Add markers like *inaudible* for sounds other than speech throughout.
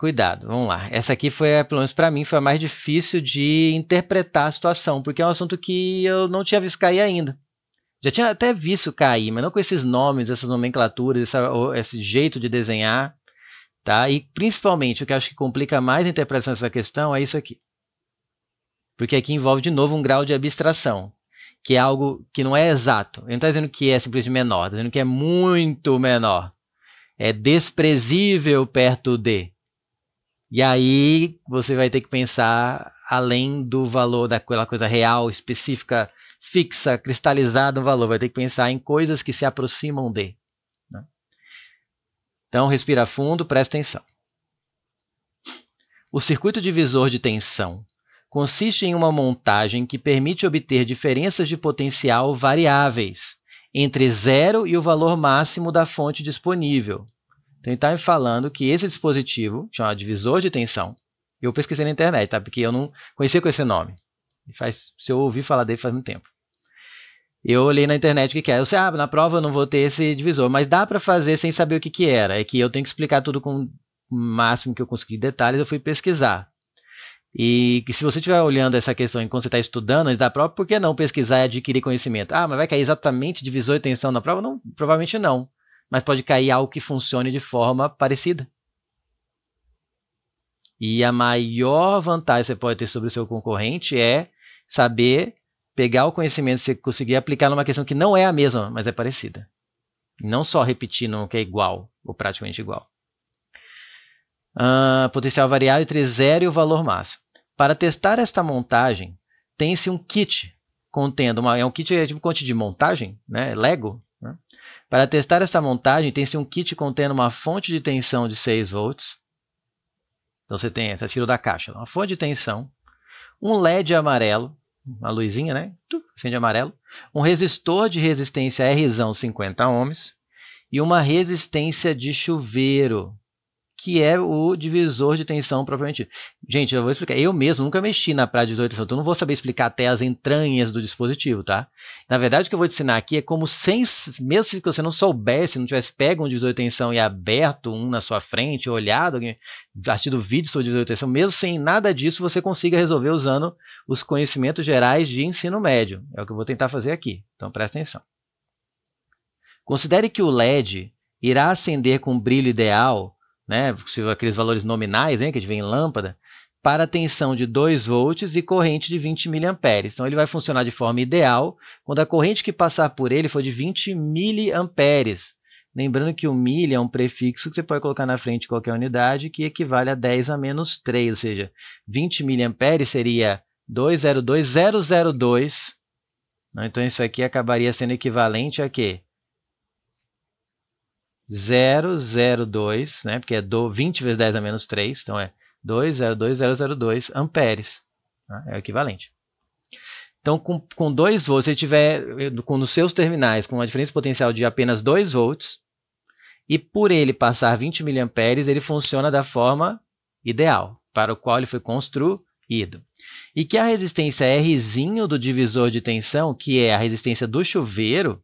cuidado, vamos lá. Essa aqui foi, pelo menos para mim, foi a mais difícil de interpretar a situação, porque é um assunto que eu não tinha visto cair ainda. Já tinha até visto cair, mas não com esses nomes, essas nomenclaturas, essa, esse jeito de desenhar, tá? E principalmente o que acho que complica mais a interpretação dessa questão é isso aqui. Porque aqui envolve de novo um grau de abstração, que é algo que não é exato. Ele não está dizendo que é simplesmente menor, está dizendo que é muito menor. É desprezível perto de. E aí você vai ter que pensar além do valor daquela coisa real, específica, fixa, cristalizada, no valor. Vai ter que pensar em coisas que se aproximam de. Né? Então, respira fundo, presta atenção. O circuito divisor de tensão consiste em uma montagem que permite obter diferenças de potencial variáveis entre zero e o valor máximo da fonte disponível, então ele está me falando que esse dispositivo, chamado divisor de tensão, eu pesquisei na internet, tá? Porque eu não conhecia com esse nome. Faz, se eu ouvi falar dele faz muito tempo. Eu olhei na internet o que, que era. Eu sei, ah, na prova eu não vou ter esse divisor, mas dá para fazer sem saber o que, que era. É que eu tenho que explicar tudo com o máximo que eu consegui de detalhes, eu fui pesquisar. E se você estiver olhando essa questão enquanto você está estudando antes da prova, por que não pesquisar e adquirir conhecimento? Ah, mas vai cair exatamente divisor e tensão na prova? Não, provavelmente não mas pode cair algo que funcione de forma parecida. E a maior vantagem que você pode ter sobre o seu concorrente é saber pegar o conhecimento que você conseguir aplicar numa questão que não é a mesma, mas é parecida. Não só repetindo o que é igual, ou praticamente igual. Uh, potencial variável entre zero e o valor máximo. Para testar esta montagem, tem-se um kit contendo uma, é um kit é tipo um kit de montagem, né, Lego, né? Para testar essa montagem, tem-se um kit contendo uma fonte de tensão de 6 volts. Então você tem essa, tiro da caixa, uma fonte de tensão, um LED amarelo, uma luzinha, né? Acende amarelo. Um resistor de resistência R 50 ohms e uma resistência de chuveiro que é o divisor de tensão propriamente. Gente, eu vou explicar. Eu mesmo nunca mexi na praia de divisor de tensão, então não vou saber explicar até as entranhas do dispositivo, tá? Na verdade, o que eu vou te ensinar aqui é como, sem, mesmo se você não soubesse, não tivesse pego um divisor de tensão e aberto um na sua frente, olhado, assistido vídeo sobre divisor de tensão, mesmo sem nada disso, você consiga resolver usando os conhecimentos gerais de ensino médio. É o que eu vou tentar fazer aqui. Então, presta atenção. Considere que o LED irá acender com brilho ideal né, aqueles valores nominais hein, que a gente vê em lâmpada, para tensão de 2 volts e corrente de 20 mA. Então ele vai funcionar de forma ideal quando a corrente que passar por ele for de 20 mA. Lembrando que o milha é um prefixo que você pode colocar na frente de qualquer unidade que equivale a 10 a menos 3, ou seja, 20 mA seria 202,002. Né? Então isso aqui acabaria sendo equivalente a quê? 002, né? Porque é do 20 vezes 10 a é menos 3, então é 202002 amperes. Né? É o equivalente. Então, com, com 2 volts, se ele tiver eh, com, os seus terminais com uma diferença potencial de apenas 2 volts, e por ele passar 20 mA, ele funciona da forma ideal, para o qual ele foi construído. E que a resistência Rzinho do divisor de tensão, que é a resistência do chuveiro,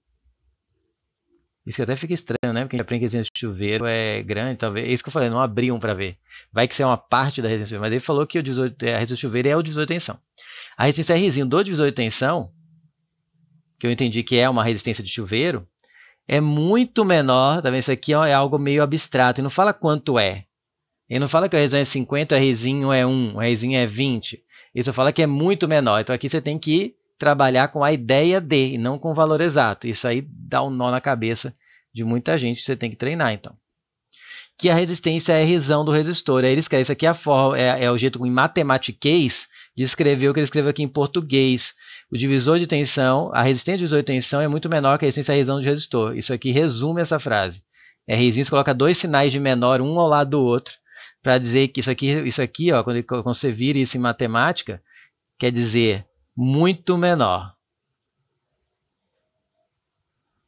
isso que até fica estranho, né? Porque a gente aprende que a resistência de chuveiro é grande, talvez. É isso que eu falei, não abriam para ver. Vai que isso é uma parte da resistência, mas ele falou que o 18, é, a resistência de chuveiro é o divisor de tensão. A resistência é Rzinho do divisor de tensão, que eu entendi que é uma resistência de chuveiro, é muito menor, tá vendo? Isso aqui é algo meio abstrato, e não fala quanto é. Ele não fala que a Rzinho é 50, a Rzinho é 1, a Rzinho é 20. Ele só fala que é muito menor. Então aqui você tem que trabalhar com a ideia de e não com o valor exato. Isso aí dá um nó na cabeça de muita gente, você tem que treinar então. Que a resistência é a resão do resistor. Aí é, eles querem, isso aqui é, a forma, é, é o jeito em matemática de escrever o que ele escreveu aqui em português. O divisor de tensão, a resistência do divisor de tensão é muito menor que a resistência à do resistor. Isso aqui resume essa frase. É Rzinho, você coloca dois sinais de menor um ao lado do outro para dizer que isso aqui, isso aqui, ó, quando, quando você vira isso em matemática, quer dizer muito menor.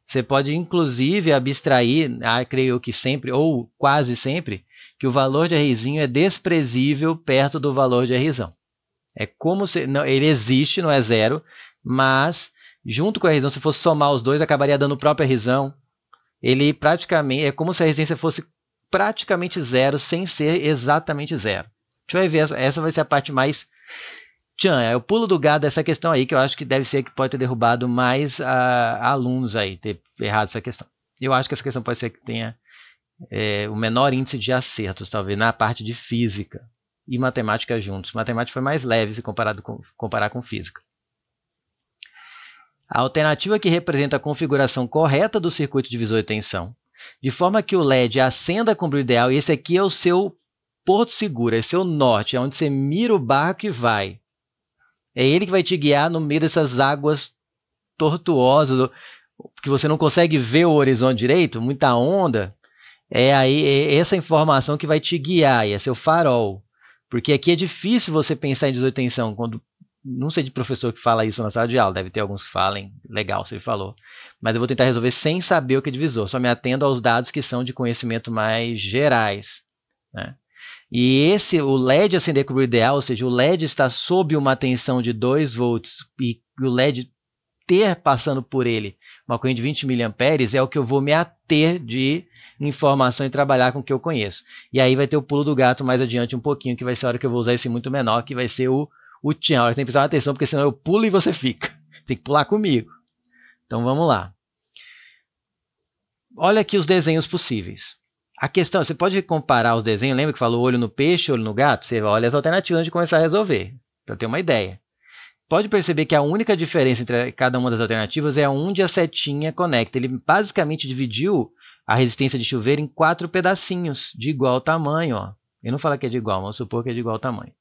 Você pode, inclusive, abstrair, ah, creio que sempre, ou quase sempre, que o valor de Rzinho é desprezível perto do valor de Rzão. É como se. Não, ele existe, não é zero, mas junto com a Rzão, se fosse somar os dois, acabaria dando o próprio Rzão. Ele praticamente. É como se a resistência fosse praticamente zero, sem ser exatamente zero. A gente vai ver, essa, essa vai ser a parte mais Tchan, é o pulo do gado essa questão aí que eu acho que deve ser que pode ter derrubado mais ah, alunos aí, ter errado essa questão. Eu acho que essa questão pode ser que tenha é, o menor índice de acertos, talvez, na parte de física e matemática juntos. Matemática foi mais leve se comparado com, comparar com física. A alternativa que representa a configuração correta do circuito divisor de tensão, de forma que o LED acenda com o ideal, e esse aqui é o seu porto seguro, é seu norte, é onde você mira o barco e vai. É ele que vai te guiar no meio dessas águas tortuosas, que você não consegue ver o horizonte direito, muita onda. É aí é essa informação que vai te guiar, e é seu farol. Porque aqui é difícil você pensar em desatenção. quando não sei de professor que fala isso na sala de aula, deve ter alguns que falem, legal, se ele falou. Mas eu vou tentar resolver sem saber o que é divisor, só me atendo aos dados que são de conhecimento mais gerais. Né? E esse, o LED acender cobrir ideal, ou seja, o LED está sob uma tensão de 2 volts e o LED ter passando por ele uma corrente de 20 mA é o que eu vou me ater de informação e trabalhar com o que eu conheço. E aí vai ter o pulo do gato mais adiante um pouquinho, que vai ser a hora que eu vou usar esse muito menor, que vai ser o, o tchan. Agora você tem que prestar atenção, porque senão eu pulo e você fica. *laughs* Tem que pular comigo. Então vamos lá. Olha aqui os desenhos possíveis. A questão, você pode comparar os desenhos, lembra que falou olho no peixe, olho no gato? Você olha as alternativas antes de começar a resolver, para ter uma ideia. Pode perceber que a única diferença entre cada uma das alternativas é onde a setinha conecta. Ele basicamente dividiu a resistência de chuveiro em quatro pedacinhos de igual tamanho. Ó. Eu não falo que é de igual, mas supor que é de igual tamanho.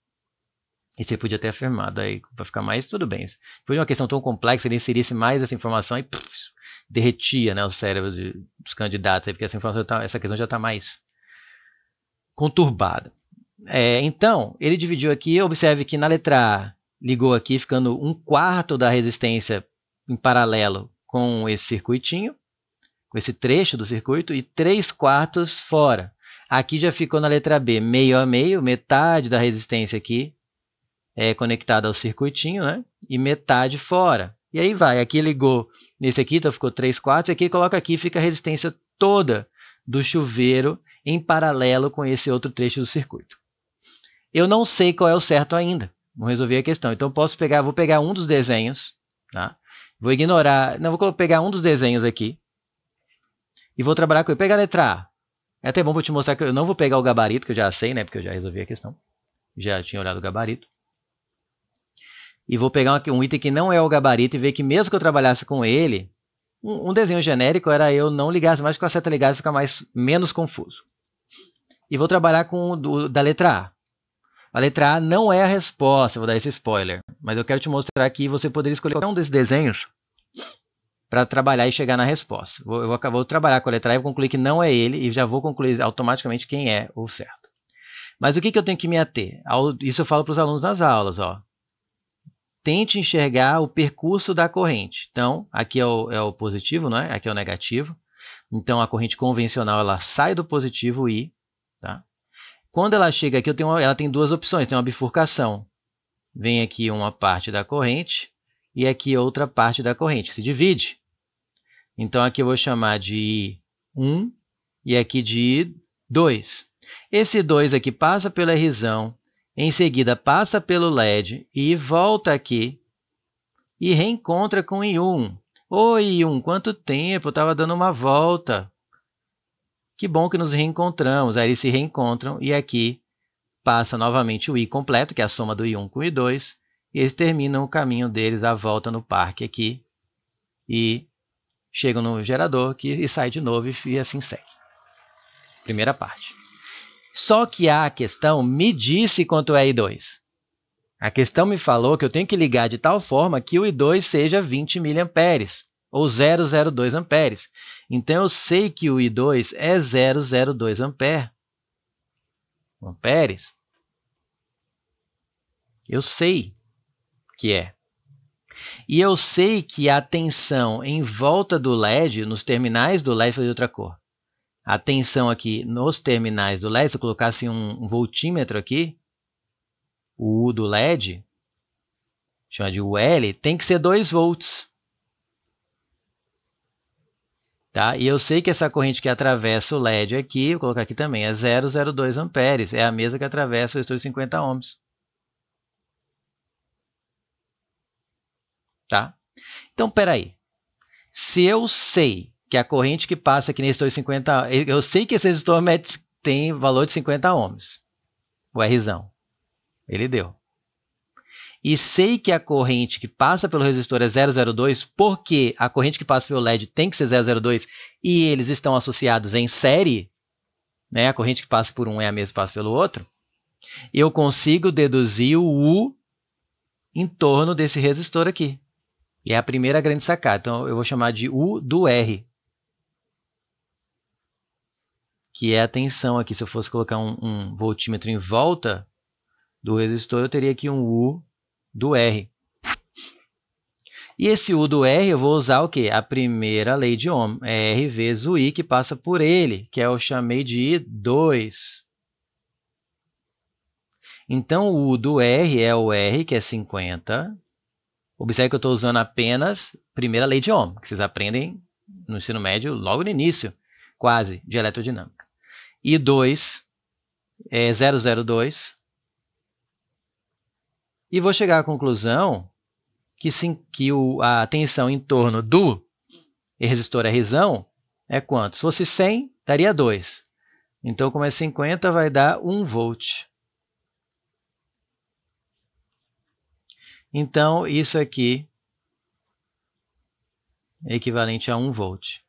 E você podia ter afirmado aí, para ficar mais, tudo bem. Foi uma questão tão complexa, ele inserisse mais essa informação e derretia né, o cérebro de, dos candidatos, aí, porque essa informação tá, essa questão já está mais conturbada. É, então, ele dividiu aqui, observe que na letra A ligou aqui, ficando um quarto da resistência em paralelo com esse circuitinho, com esse trecho do circuito, e três quartos fora. Aqui já ficou na letra B, meio a meio, metade da resistência aqui é conectada ao circuitinho, né? E metade fora. E aí vai, aqui ligou nesse aqui, então ficou 3 quartos, e aqui coloca aqui, fica a resistência toda do chuveiro em paralelo com esse outro trecho do circuito. Eu não sei qual é o certo ainda, não resolvi a questão. Então posso pegar, vou pegar um dos desenhos, tá? Vou ignorar, não vou pegar um dos desenhos aqui e vou trabalhar com ele. Pegar a letra A. É até bom para te mostrar que eu não vou pegar o gabarito que eu já sei, né? Porque eu já resolvi a questão. Já tinha olhado o gabarito e vou pegar um item que não é o gabarito e ver que mesmo que eu trabalhasse com ele, um, desenho genérico era eu não ligasse mais com a seta ligada e ficar mais, menos confuso. E vou trabalhar com o do, da letra A. A letra A não é a resposta, vou dar esse spoiler. Mas eu quero te mostrar aqui, você poderia escolher qualquer um desses desenhos para trabalhar e chegar na resposta. Vou, eu vou, vou trabalhar com a letra A e vou concluir que não é ele e já vou concluir automaticamente quem é o certo. Mas o que, que eu tenho que me ater? Isso eu falo para os alunos nas aulas. Ó tente enxergar o percurso da corrente. Então, aqui é o, é o positivo, não é? aqui é o negativo. Então, a corrente convencional ela sai do positivo I. Tá? Quando ela chega aqui, eu tenho uma, ela tem duas opções, tem uma bifurcação. Vem aqui uma parte da corrente e aqui outra parte da corrente, se divide. Então, aqui eu vou chamar de I1 e aqui de I2. Esse 2 aqui passa pela R em seguida, passa pelo LED e volta aqui e reencontra com Yun. Oi, Yun, quanto tempo? Eu estava dando uma volta. Que bom que nos reencontramos. Aí eles se reencontram e aqui passa novamente o I completo, que é a soma do I1 com o I2, e eles terminam o caminho deles, a volta no parque aqui, e chegam no gerador que, e sai de novo e, e assim segue. Primeira parte. Só que a questão me disse quanto é I2. A questão me falou que eu tenho que ligar de tal forma que o I2 seja 20 mA, ou 002 A. Então, eu sei que o I2 é 002 A. Amperes. Eu sei que é. E eu sei que a tensão em volta do LED, nos terminais do LED, foi de outra cor a tensão aqui nos terminais do LED, se eu colocasse um, voltímetro aqui, o U do LED, chama de UL, tem que ser 2 volts. Tá? E eu sei que essa corrente que atravessa o LED aqui, vou colocar aqui também, é 002 amperes, é a mesma que atravessa o resistor de 50 ohms. Tá? Então, peraí. Se eu sei que é a corrente que passa aqui nesse 50. Eu sei que esse resistor tem valor de 50 ohms. O Rzão. Ele deu. E sei que a corrente que passa pelo resistor é 002, porque a corrente que passa pelo LED tem que ser 002 e eles estão associados em série, né? A corrente que passa por um é a mesma que passa pelo outro. Eu consigo deduzir o U em torno desse resistor aqui. E é a primeira grande sacada. Então eu vou chamar de U do R, que é a tensão aqui. Se eu fosse colocar um, um voltímetro em volta do resistor, eu teria aqui um U do R. E esse U do R eu vou usar o quê? A primeira lei de Ohm, é R vezes o I que passa por ele, que é eu chamei de I2. Então, o U do R é o R, que é 50. Observe que eu estou usando apenas a primeira lei de Ohm, que vocês aprendem no ensino médio logo no início, quase, de eletrodinâmica i 2 é 002. E vou chegar à conclusão que, sim, que o, a tensão em torno do resistor Rzão é quanto? Se fosse 100, daria 2. Então, como é 50, vai dar 1 volt. Então, isso aqui é equivalente a 1 volt.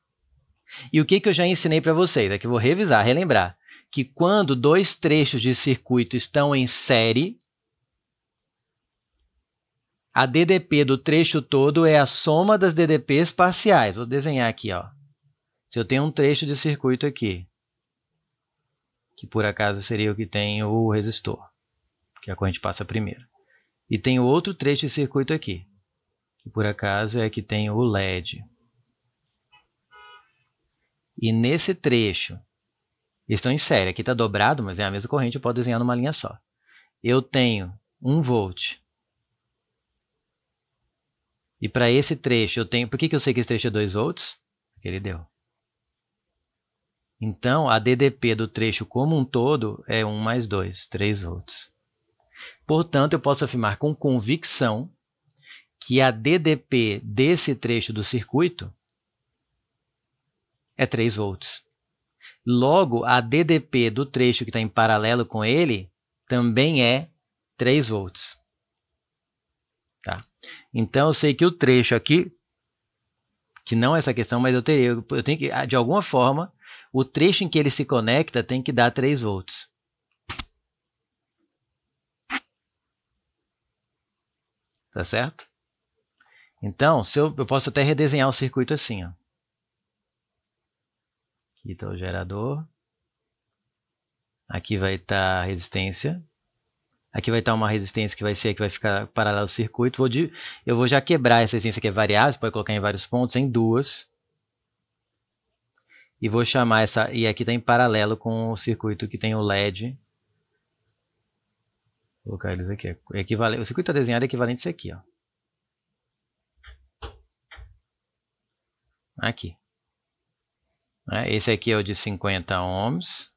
E o que, que eu já ensinei para vocês? É que eu vou revisar, relembrar. Que quando dois trechos de circuito estão em série, a DDP do trecho todo é a soma das DDPs parciais. Vou desenhar aqui, ó. Se eu tenho um trecho de circuito aqui, que por acaso seria o que tem o resistor, que é a corrente passa primeiro. E tenho outro trecho de circuito aqui, que por acaso é que tem o LED. E nesse trecho, estão em série. Aqui está dobrado, mas é a mesma corrente, eu posso desenhar numa linha só. Eu tenho 1 volt. E para esse trecho eu tenho... Por que, que eu sei que esse trecho é 2 volts? Porque ele deu. Então, a DDP do trecho como um todo é 1 mais 2, 3 volts. Portanto, eu posso afirmar com convicção que a DDP desse trecho do circuito é 3 volts. Logo, a DDP do trecho que está em paralelo com ele também é 3 volts. Tá? Então, eu sei que o trecho aqui, que não é essa questão, mas eu, teria, eu tenho que, ah, de alguma forma, o trecho em que ele se conecta tem que dar 3 volts. Tá certo? Então, se eu, eu posso até redesenhar o circuito assim, ó. Aqui está o gerador. Aqui vai estar tá a resistência. Aqui vai estar tá uma resistência que vai ser que vai ficar paralelo ao circuito. Vou de, eu vou já quebrar essa resistência que é variável, você pode colocar em vários pontos, em duas. E vou chamar essa. E aqui está em paralelo com o circuito que tem o LED. Vou colocar eles aqui. É Equivale, o circuito está desenhado é equivalente a esse aqui. Ó. Aqui. Né? Esse aqui é o de 50 ohms.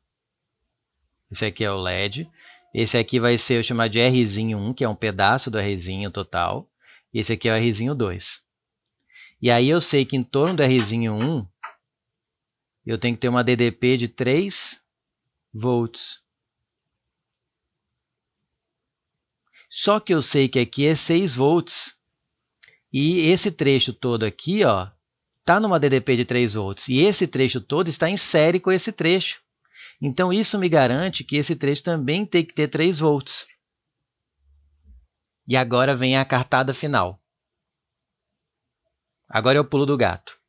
Esse aqui é o LED. Esse aqui vai ser o chamado de Rzinho1, que é um pedaço do Rzinho total. esse aqui é o Rzinho 2. E aí eu sei que em torno do Rzinho 1, eu tenho que ter uma DDP de 3 volts. Só que eu sei que aqui é 6 volts. E esse trecho todo aqui, ó, está numa DDP de 3 volts e esse trecho todo está em série com esse trecho. Então isso me garante que esse trecho também tem que ter 3 volts. E agora vem a cartada final. Agora eu pulo do gato.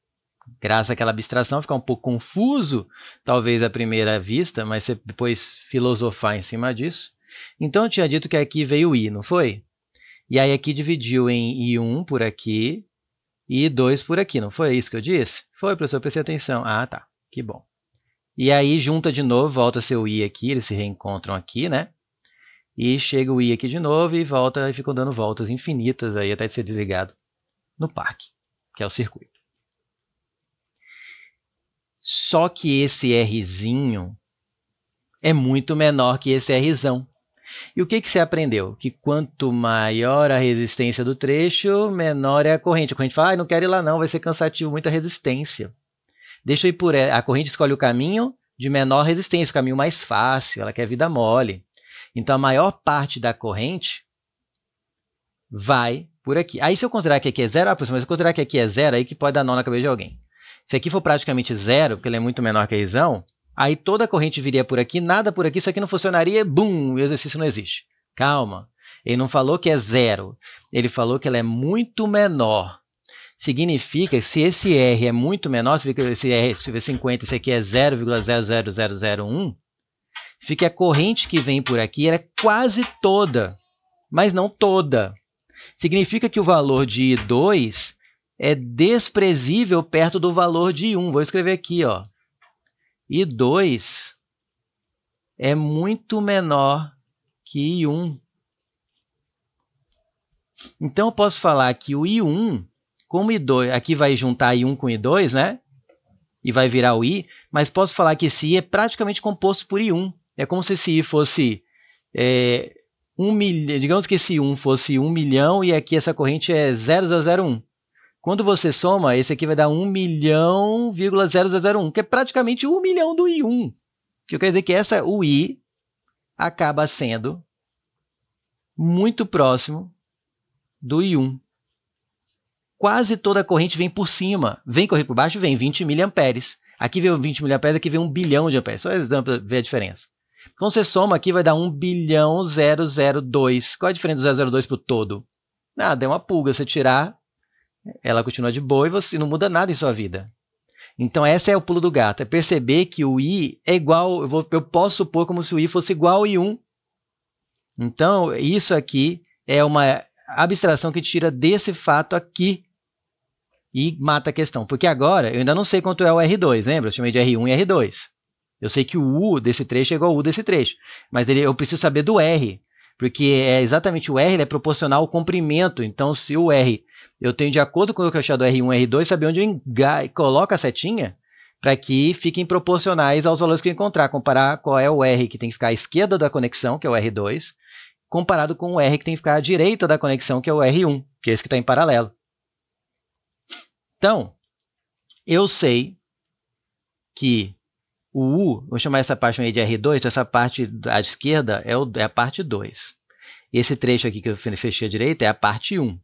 Graças àquela abstração fica um pouco confuso, talvez à primeira vista, mas você depois filosofar em cima disso. Então eu tinha dito que aqui veio I, não foi? E aí aqui dividiu em I1 por aqui, e 2 por aqui, não foi isso que eu disse? Foi, professor, prestei atenção. Ah, tá, que bom. E aí junta de novo, volta seu i aqui, eles se reencontram aqui, né? E chega o i aqui de novo e volta, e ficam dando voltas infinitas aí até de ser desligado no parque, que é o circuito. Só que esse rzinho é muito menor que esse rzão. E o que, que você aprendeu? Que quanto maior a resistência do trecho, menor é a corrente. A corrente fala, ah, não quero ir lá não, vai ser cansativo, muita resistência. Deixa eu ir por ela. É, a corrente escolhe o caminho de menor resistência, o caminho mais fácil, ela quer vida mole. Então a maior parte da corrente vai por aqui. Aí se eu considerar que aqui é zero, ah, mas se eu considerar que aqui é zero, aí que pode dar nó na cabeça de alguém. Se aqui for praticamente zero, porque ele é muito menor que a risão, Aí toda a corrente viria por aqui, nada por aqui, isso aqui não funcionaria, bum, o exercício não existe. Calma. Ele não falou que é zero. Ele falou que ela é muito menor. Significa que se esse R é muito menor, se esse R se 50, esse aqui é 0,00001, fica a corrente que vem por aqui é quase toda, mas não toda. Significa que o valor de I2 é desprezível perto do valor de I1. Vou escrever aqui, ó. E 2 é muito menor que I1. Então, eu posso falar que o I1, como I2, aqui vai juntar I1 com I2, né? E vai virar o I, mas posso falar que esse I é praticamente composto por I1. É como se esse I fosse é, um milhão, digamos que esse 1 fosse 1 milhão e aqui essa corrente é 0001. Quando você soma, esse aqui vai dar 1 milhão,0001, que é praticamente 1 milhão do I1. Que quer dizer que essa o I acaba sendo muito próximo do I1. Quase toda a corrente vem por cima. Vem correr por baixo, vem 20 miliamperes. Aqui vem 20 miliamperes, aqui vem 1 bilhão de amperes. Só para ver a diferença. Quando você soma aqui, vai dar 1 bilhão 002. Qual é a diferença do 002 para o todo? Nada, é uma pulga. Você tirar ela continua de boa e você não muda nada em sua vida. Então, esse é o pulo do gato: é perceber que o i é igual. Eu, vou, eu posso supor como se o i fosse igual ao i1. Então, isso aqui é uma abstração que tira desse fato aqui e mata a questão. Porque agora eu ainda não sei quanto é o R2, lembra? Eu chamei de R1 e R2. Eu sei que o U desse trecho é igual ao U desse trecho. Mas ele, eu preciso saber do R. Porque é exatamente o R ele é proporcional ao comprimento. Então, se o R eu tenho de acordo com o que eu achar do R1 R2, saber onde eu coloco a setinha para que fiquem proporcionais aos valores que eu encontrar, comparar qual é o R que tem que ficar à esquerda da conexão, que é o R2, comparado com o R que tem que ficar à direita da conexão, que é o R1, que é esse que está em paralelo. Então, eu sei que o U, vou chamar essa parte aí de R2, essa parte à esquerda é, o, é a parte 2. Esse trecho aqui que eu fechei à direita é a parte 1.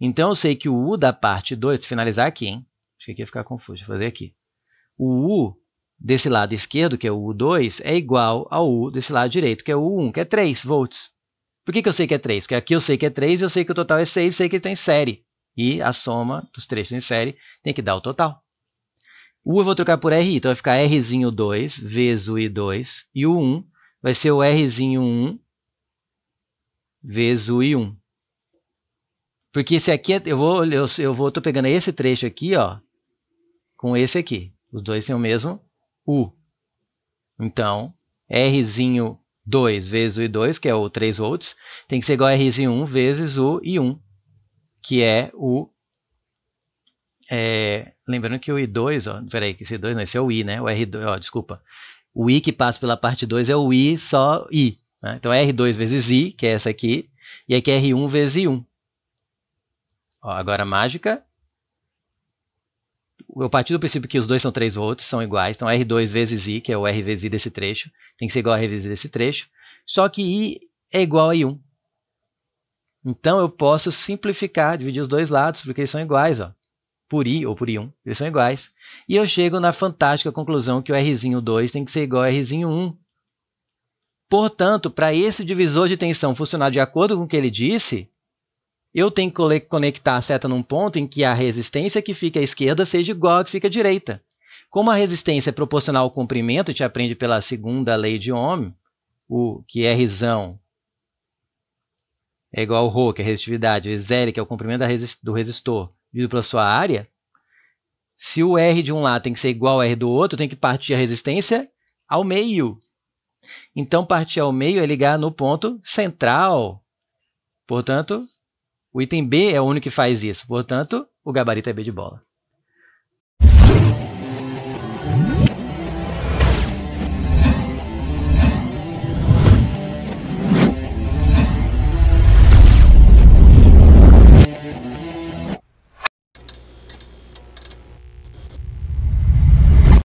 Então eu sei que o U da parte 2, finalizar aqui, hein? Acho que aqui ia ficar confuso, vou fazer aqui. O U desse lado esquerdo, que é o U2, é igual ao U desse lado direito, que é o U1, que é 3 volts. Por que, que eu sei que é 3? Porque aqui eu sei que é 3, e eu sei que o total é 6, sei que eles estão série. E a soma dos trechos em série tem que dar o total. U eu vou trocar por RI, então vai ficar r 2 vezes o I2, e o 1 vai ser o r 1 vezes o I1. Porque esse aqui, é, eu vou, eu, eu vou, tô pegando esse trecho aqui, ó, com esse aqui. Os dois têm o mesmo U. Então, Rzinho 2 vezes o I2, que é o 3 volts, tem que ser igual a Rzinho 1 vezes o I1, que é o... É, lembrando que o I2, ó, peraí, que esse I2 não, esse é o I, né? O R2, ó, desculpa. O I que passa pela parte 2 é o I só I. Né? Então, R2 vezes I, que é essa aqui, e aqui é R1 vezes I1. Ó, agora mágica. Eu parti do princípio que os dois são 3 volts, são iguais. Então, R2 vezes I, que é o R vezes I desse trecho, tem que ser igual a R vezes I desse trecho. Só que I é igual a I1. Então, eu posso simplificar, dividir os dois lados, porque eles são iguais. Ó. Por I ou por I1, eles são iguais. E eu chego na fantástica conclusão que o Rzinho 2 tem que ser igual a Rzinho 1. Portanto, para esse divisor de tensão funcionar de acordo com o que ele disse, eu tenho que conectar a seta num ponto em que a resistência que fica à esquerda seja igual à que fica à direita. Como a resistência é proporcional ao comprimento, a gente aprende pela segunda lei de Ohm, o que é Rzão é igual ao Rho, que é a resistividade, vezes L, que é o comprimento do resistor, dividido pela sua área, se o R de um lado tem que ser igual ao R do outro, tem que partir a resistência ao meio. Então, partir ao meio é ligar no ponto central. Portanto, o item B é o único que faz isso, portanto, o gabarito é B de bola.